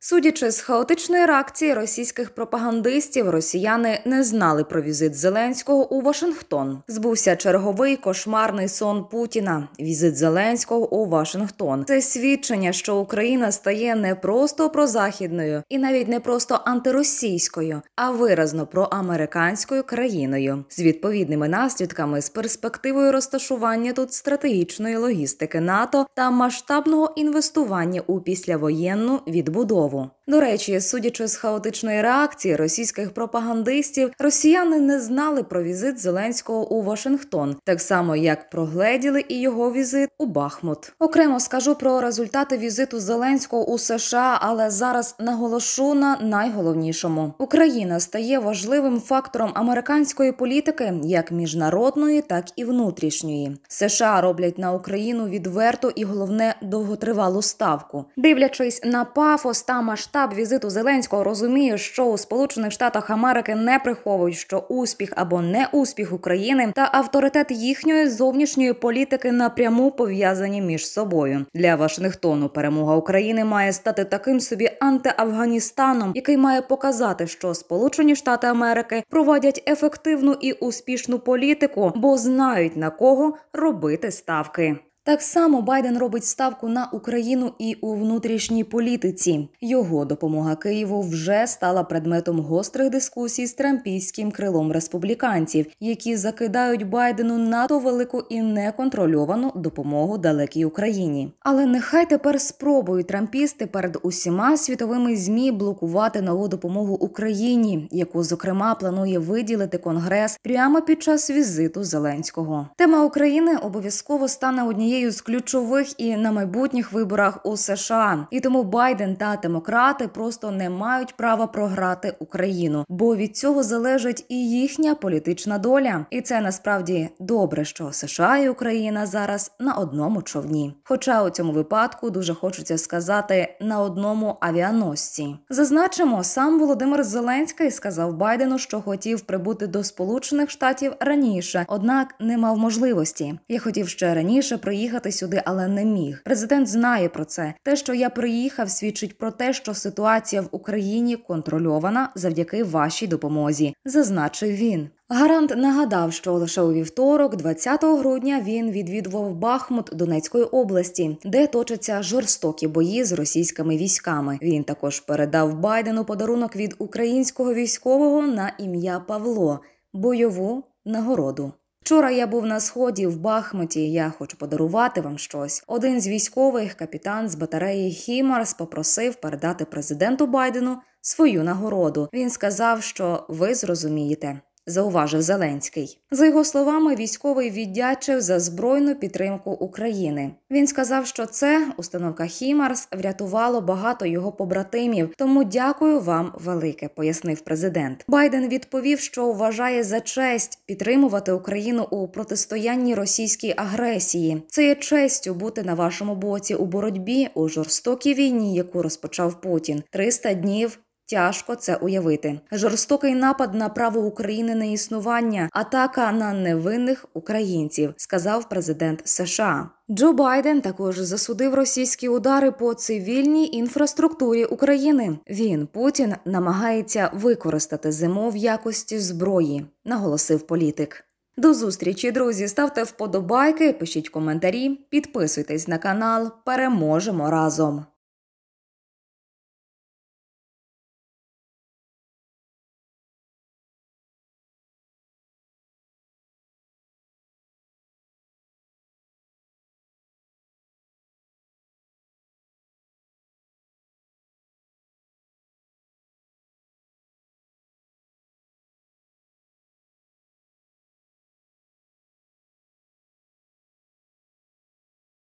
Судячи з хаотичної реакції російських пропагандистів, росіяни не знали про візит Зеленського у Вашингтон. Збувся черговий кошмарний сон Путіна. Візит Зеленського у Вашингтон. Це свідчення, що Україна стає не просто прозахідною і навіть не просто антиросійською, а виразно проамериканською країною з відповідними наслідками з перспективою розташування тут стратегічної логістики НАТО та масштабного інвестування у післявоєнну відбудову голову. До речі, судячи з хаотичної реакції російських пропагандистів, росіяни не знали про візит Зеленського у Вашингтон, так само як прогледіли і його візит у Бахмут. Окремо скажу про результати візиту Зеленського у США, але зараз наголошу на найголовнішому: Україна стає важливим фактором американської політики, як міжнародної, так і внутрішньої. США роблять на Україну відверту і головне довготривалу ставку, дивлячись на пафос та масштаб масштаб візиту Зеленського розуміє, що у Сполучених Штатах Америки не приховують, що успіх або неуспіх України та авторитет їхньої зовнішньої політики напряму пов'язані між собою. Для Вашингтону перемога України має стати таким собі антиафганістаном, який має показати, що Сполучені Штати Америки проводять ефективну і успішну політику, бо знають на кого робити ставки. Так само Байден робить ставку на Україну і у внутрішній політиці. Його допомога Києву вже стала предметом гострих дискусій з трампійським крилом республіканців, які закидають Байдену надто велику і неконтрольовану допомогу далекій Україні. Але нехай тепер спробують трампісти перед усіма світовими змі блокувати нову допомогу Україні, яку зокрема планує виділити конгрес прямо під час візиту Зеленського. Тема України обов'язково стане однією однією з ключових і на майбутніх виборах у США. І тому Байден та демократи просто не мають права програти Україну, бо від цього залежить і їхня політична доля. І це насправді добре, що США і Україна зараз на одному човні. Хоча у цьому випадку дуже хочеться сказати на одному авіаносці. Зазначимо, сам Володимир Зеленський сказав Байдену, що хотів прибути до Сполучених Штатів раніше, однак не мав можливості. Я хотів ще раніше приїхати приїхати сюди, але не міг. Президент знає про це. Те, що я приїхав, свідчить про те, що ситуація в Україні контрольована завдяки вашій допомозі, зазначив він. Гарант нагадав, що лише у вівторок, 20 грудня, він відвідував Бахмут Донецької області, де точаться жорстокі бої з російськими військами. Він також передав Байдену подарунок від українського військового на ім'я Павло бойову нагороду. Вчора я був на сході в Бахмуті. Я хочу подарувати вам щось. Один з військових, капітан з батареї Хімарс, попросив передати президенту Байдену свою нагороду. Він сказав, що ви зрозумієте зауважив Зеленський. За його словами, військовий віддячив за збройну підтримку України. Він сказав, що це установка Хімарс врятувало багато його побратимів. Тому дякую вам велике, пояснив президент. Байден відповів, що вважає за честь підтримувати Україну у протистоянні російській агресії. Це є честю бути на вашому боці у боротьбі у жорстокій війні, яку розпочав Путін. 300 днів Тяжко це уявити. Жорстокий напад на право України на існування, атака на невинних українців, сказав президент США. Джо Байден також засудив російські удари по цивільній інфраструктурі України. Він Путін намагається використати зиму в якості зброї, наголосив політик. До зустрічі, друзі. Ставте вподобайки, пишіть коментарі, підписуйтесь на канал. Переможемо разом.